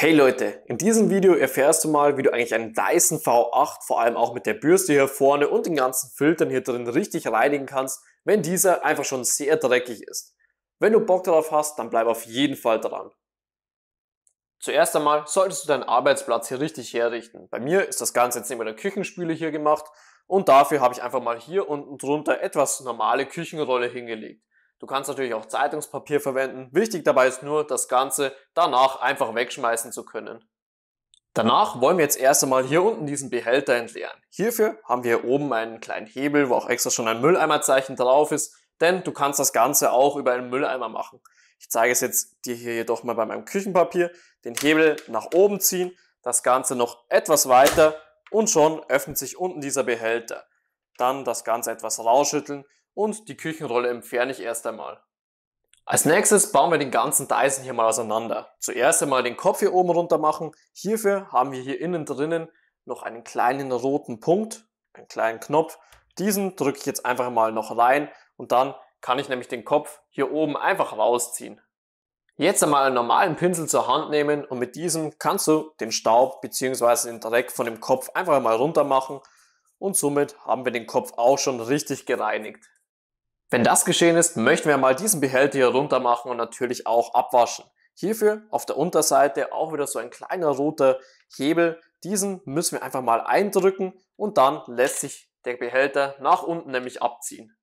Hey Leute, in diesem Video erfährst du mal, wie du eigentlich einen Dyson V8 vor allem auch mit der Bürste hier vorne und den ganzen Filtern hier drin richtig reinigen kannst, wenn dieser einfach schon sehr dreckig ist. Wenn du Bock darauf hast, dann bleib auf jeden Fall dran. Zuerst einmal solltest du deinen Arbeitsplatz hier richtig herrichten. Bei mir ist das Ganze jetzt neben der Küchenspüle hier gemacht und dafür habe ich einfach mal hier unten drunter etwas normale Küchenrolle hingelegt. Du kannst natürlich auch Zeitungspapier verwenden. Wichtig dabei ist nur, das Ganze danach einfach wegschmeißen zu können. Danach wollen wir jetzt erst einmal hier unten diesen Behälter entleeren. Hierfür haben wir hier oben einen kleinen Hebel, wo auch extra schon ein Mülleimerzeichen drauf ist, denn du kannst das Ganze auch über einen Mülleimer machen. Ich zeige es jetzt dir hier jedoch mal bei meinem Küchenpapier. Den Hebel nach oben ziehen, das Ganze noch etwas weiter und schon öffnet sich unten dieser Behälter. Dann das Ganze etwas rausschütteln und die Küchenrolle entferne ich erst einmal. Als nächstes bauen wir den ganzen Dyson hier mal auseinander. Zuerst einmal den Kopf hier oben runter machen. Hierfür haben wir hier innen drinnen noch einen kleinen roten Punkt, einen kleinen Knopf. Diesen drücke ich jetzt einfach mal noch rein und dann kann ich nämlich den Kopf hier oben einfach rausziehen. Jetzt einmal einen normalen Pinsel zur Hand nehmen und mit diesem kannst du den Staub bzw. den Dreck von dem Kopf einfach mal runter machen und somit haben wir den Kopf auch schon richtig gereinigt. Wenn das geschehen ist, möchten wir mal diesen Behälter hier runter machen und natürlich auch abwaschen. Hierfür auf der Unterseite auch wieder so ein kleiner roter Hebel. Diesen müssen wir einfach mal eindrücken und dann lässt sich der Behälter nach unten nämlich abziehen.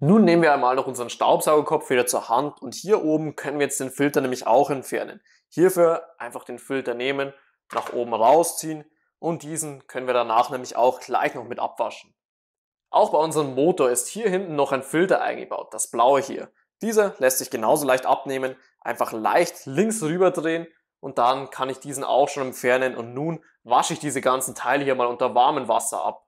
Nun nehmen wir einmal noch unseren Staubsaugerkopf wieder zur Hand und hier oben können wir jetzt den Filter nämlich auch entfernen. Hierfür einfach den Filter nehmen, nach oben rausziehen, und diesen können wir danach nämlich auch gleich noch mit abwaschen. Auch bei unserem Motor ist hier hinten noch ein Filter eingebaut, das blaue hier. Dieser lässt sich genauso leicht abnehmen, einfach leicht links rüber drehen und dann kann ich diesen auch schon entfernen und nun wasche ich diese ganzen Teile hier mal unter warmem Wasser ab.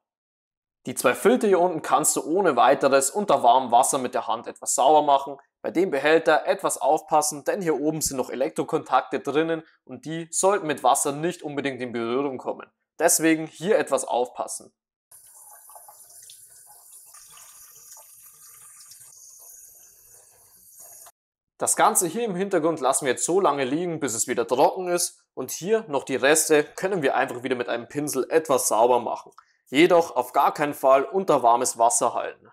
Die zwei Filter hier unten kannst du ohne weiteres unter warmem Wasser mit der Hand etwas sauber machen. Bei dem Behälter etwas aufpassen, denn hier oben sind noch Elektrokontakte drinnen und die sollten mit Wasser nicht unbedingt in Berührung kommen. Deswegen hier etwas aufpassen. Das Ganze hier im Hintergrund lassen wir jetzt so lange liegen, bis es wieder trocken ist und hier noch die Reste können wir einfach wieder mit einem Pinsel etwas sauber machen. Jedoch auf gar keinen Fall unter warmes Wasser halten.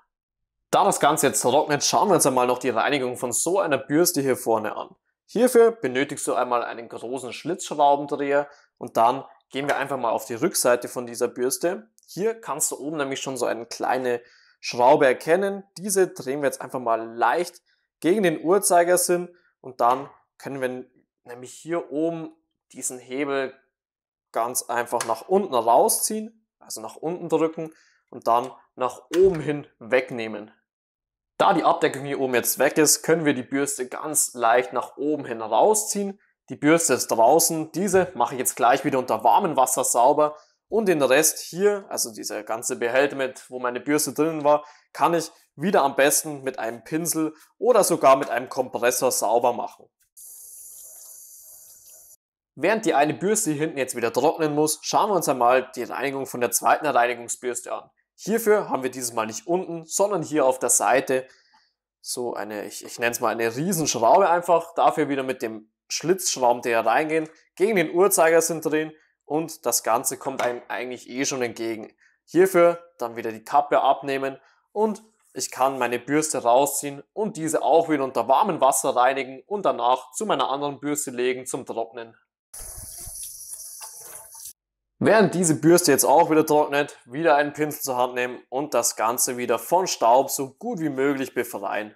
Da das Ganze jetzt trocknet, schauen wir uns einmal noch die Reinigung von so einer Bürste hier vorne an. Hierfür benötigst du einmal einen großen Schlitzschraubendreher und dann gehen wir einfach mal auf die Rückseite von dieser Bürste. Hier kannst du oben nämlich schon so eine kleine Schraube erkennen. Diese drehen wir jetzt einfach mal leicht gegen den Uhrzeigersinn und dann können wir nämlich hier oben diesen Hebel ganz einfach nach unten rausziehen, also nach unten drücken und dann nach oben hin wegnehmen. Da die Abdeckung hier oben jetzt weg ist, können wir die Bürste ganz leicht nach oben hin rausziehen. Die Bürste ist draußen. Diese mache ich jetzt gleich wieder unter warmem Wasser sauber. Und den Rest hier, also dieser ganze Behälter mit, wo meine Bürste drinnen war, kann ich wieder am besten mit einem Pinsel oder sogar mit einem Kompressor sauber machen. Während die eine Bürste hier hinten jetzt wieder trocknen muss, schauen wir uns einmal die Reinigung von der zweiten Reinigungsbürste an. Hierfür haben wir dieses Mal nicht unten, sondern hier auf der Seite so eine, ich, ich nenne es mal eine Riesenschraube einfach, dafür wieder mit dem Schlitzschrauben, die reingehen, gegen den Uhrzeigersinn drehen und das Ganze kommt einem eigentlich eh schon entgegen. Hierfür dann wieder die Kappe abnehmen und ich kann meine Bürste rausziehen und diese auch wieder unter warmem Wasser reinigen und danach zu meiner anderen Bürste legen zum Trocknen. Während diese Bürste jetzt auch wieder trocknet, wieder einen Pinsel zur Hand nehmen und das Ganze wieder von Staub so gut wie möglich befreien.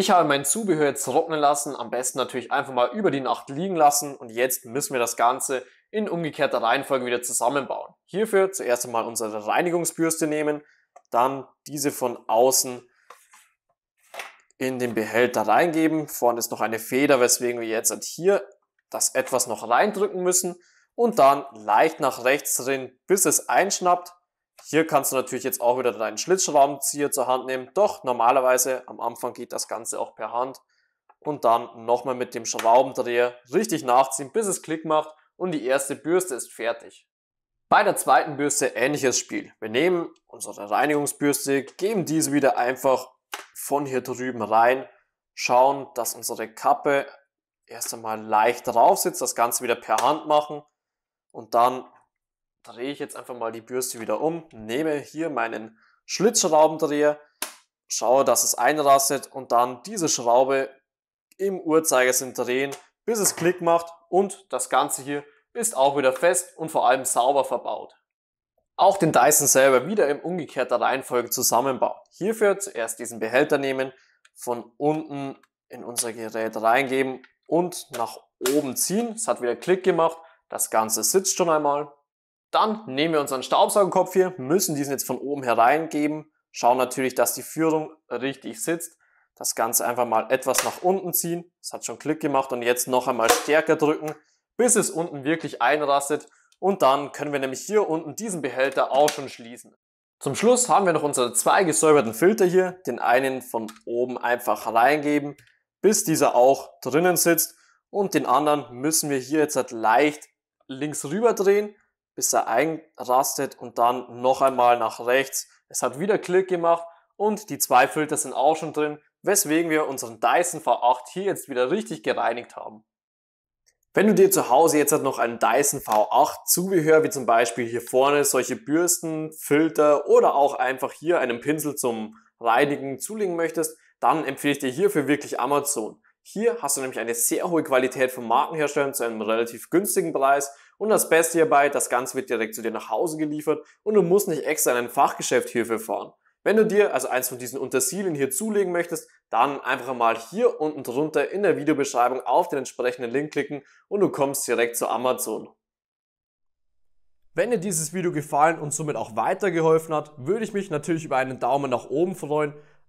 Ich habe mein Zubehör jetzt trocknen lassen, am besten natürlich einfach mal über die Nacht liegen lassen und jetzt müssen wir das Ganze in umgekehrter Reihenfolge wieder zusammenbauen. Hierfür zuerst einmal unsere Reinigungsbürste nehmen, dann diese von außen in den Behälter reingeben. Vorne ist noch eine Feder, weswegen wir jetzt halt hier das etwas noch reindrücken müssen und dann leicht nach rechts drin, bis es einschnappt hier kannst du natürlich jetzt auch wieder deinen Schlitzschraubenzieher zur Hand nehmen. Doch normalerweise am Anfang geht das Ganze auch per Hand. Und dann nochmal mit dem Schraubendreher richtig nachziehen, bis es Klick macht und die erste Bürste ist fertig. Bei der zweiten Bürste ähnliches Spiel. Wir nehmen unsere Reinigungsbürste, geben diese wieder einfach von hier drüben rein, schauen, dass unsere Kappe erst einmal leicht drauf sitzt, das Ganze wieder per Hand machen und dann drehe ich jetzt einfach mal die Bürste wieder um, nehme hier meinen Schlitzschraubendreher, schaue, dass es einrastet und dann diese Schraube im Uhrzeigersinn drehen, bis es Klick macht und das Ganze hier ist auch wieder fest und vor allem sauber verbaut. Auch den Dyson selber wieder in umgekehrter Reihenfolge zusammenbauen. Hierfür zuerst diesen Behälter nehmen, von unten in unser Gerät reingeben und nach oben ziehen. Es hat wieder Klick gemacht. Das Ganze sitzt schon einmal. Dann nehmen wir unseren Staubsaugerkopf hier, müssen diesen jetzt von oben hereingeben, schauen natürlich, dass die Führung richtig sitzt. Das Ganze einfach mal etwas nach unten ziehen. Das hat schon Klick gemacht und jetzt noch einmal stärker drücken, bis es unten wirklich einrastet. Und dann können wir nämlich hier unten diesen Behälter auch schon schließen. Zum Schluss haben wir noch unsere zwei gesäuberten Filter hier. Den einen von oben einfach reingeben, bis dieser auch drinnen sitzt. Und den anderen müssen wir hier jetzt halt leicht links rüber drehen, bis er einrastet und dann noch einmal nach rechts. Es hat wieder Klick gemacht und die zwei Filter sind auch schon drin, weswegen wir unseren Dyson V8 hier jetzt wieder richtig gereinigt haben. Wenn du dir zu Hause jetzt noch einen Dyson V8 Zubehör, wie zum Beispiel hier vorne solche Bürsten, Filter oder auch einfach hier einen Pinsel zum Reinigen zulegen möchtest, dann empfehle ich dir hierfür wirklich Amazon. Hier hast du nämlich eine sehr hohe Qualität von Markenherstellern zu einem relativ günstigen Preis und das Beste hierbei, das Ganze wird direkt zu dir nach Hause geliefert und du musst nicht extra in ein Fachgeschäft hierfür fahren. Wenn du dir also eins von diesen Untersilien hier zulegen möchtest, dann einfach mal hier unten drunter in der Videobeschreibung auf den entsprechenden Link klicken und du kommst direkt zu Amazon. Wenn dir dieses Video gefallen und somit auch weitergeholfen hat, würde ich mich natürlich über einen Daumen nach oben freuen.